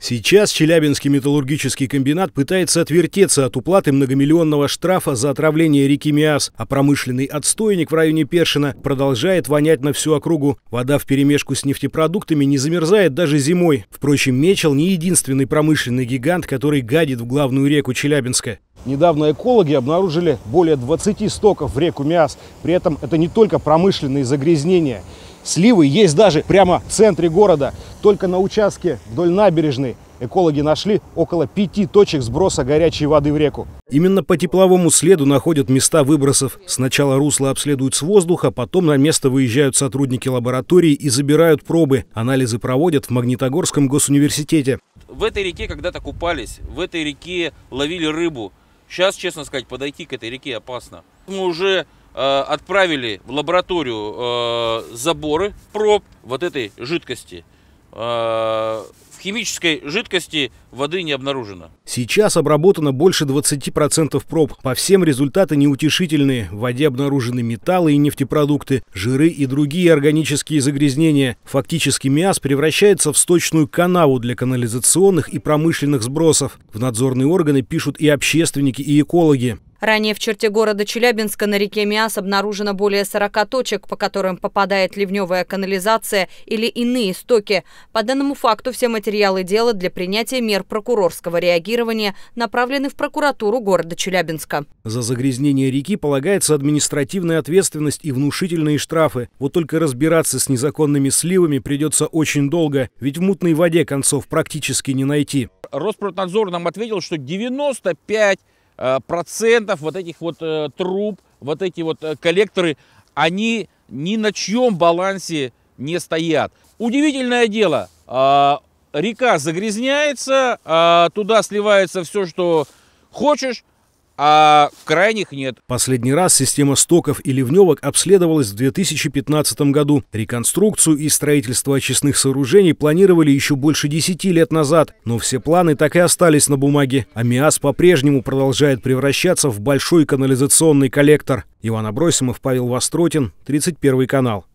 Сейчас Челябинский металлургический комбинат пытается отвертеться от уплаты многомиллионного штрафа за отравление реки Миас, а промышленный отстойник в районе Першина продолжает вонять на всю округу. Вода в перемешку с нефтепродуктами не замерзает даже зимой. Впрочем, Мечел не единственный промышленный гигант, который гадит в главную реку Челябинска. Недавно экологи обнаружили более 20 стоков в реку Миас. При этом это не только промышленные загрязнения. Сливы есть даже прямо в центре города – только на участке вдоль набережной экологи нашли около пяти точек сброса горячей воды в реку. Именно по тепловому следу находят места выбросов. Сначала русло обследуют с воздуха, потом на место выезжают сотрудники лаборатории и забирают пробы. Анализы проводят в Магнитогорском госуниверситете. В этой реке когда-то купались, в этой реке ловили рыбу. Сейчас, честно сказать, подойти к этой реке опасно. Мы уже э, отправили в лабораторию э, заборы проб вот этой жидкости. Э, в химической жидкости воды не обнаружено. Сейчас обработано больше 20% проб. По всем результаты неутешительные. В воде обнаружены металлы и нефтепродукты, жиры и другие органические загрязнения. Фактически МИАС превращается в сточную канаву для канализационных и промышленных сбросов. В надзорные органы пишут и общественники, и экологи. Ранее в черте города Челябинска на реке Миас обнаружено более 40 точек, по которым попадает ливневая канализация или иные стоки. По данному факту все материалы дела для принятия мер прокурорского реагирования направлены в прокуратуру города Челябинска. За загрязнение реки полагается административная ответственность и внушительные штрафы. Вот только разбираться с незаконными сливами придется очень долго, ведь в мутной воде концов практически не найти. Росприроднадзор нам ответил, что 95 Э, процентов вот этих вот э, труб, вот эти вот э, коллекторы, они ни на чьем балансе не стоят. Удивительное дело, а, река загрязняется, а, туда сливается все, что хочешь, а крайних нет. Последний раз система стоков и ливневок обследовалась в 2015 году. Реконструкцию и строительство очистных сооружений планировали еще больше 10 лет назад, но все планы так и остались на бумаге. Амиас по-прежнему продолжает превращаться в большой канализационный коллектор. Иван Абросимов, Павел Востротин, 31 канал.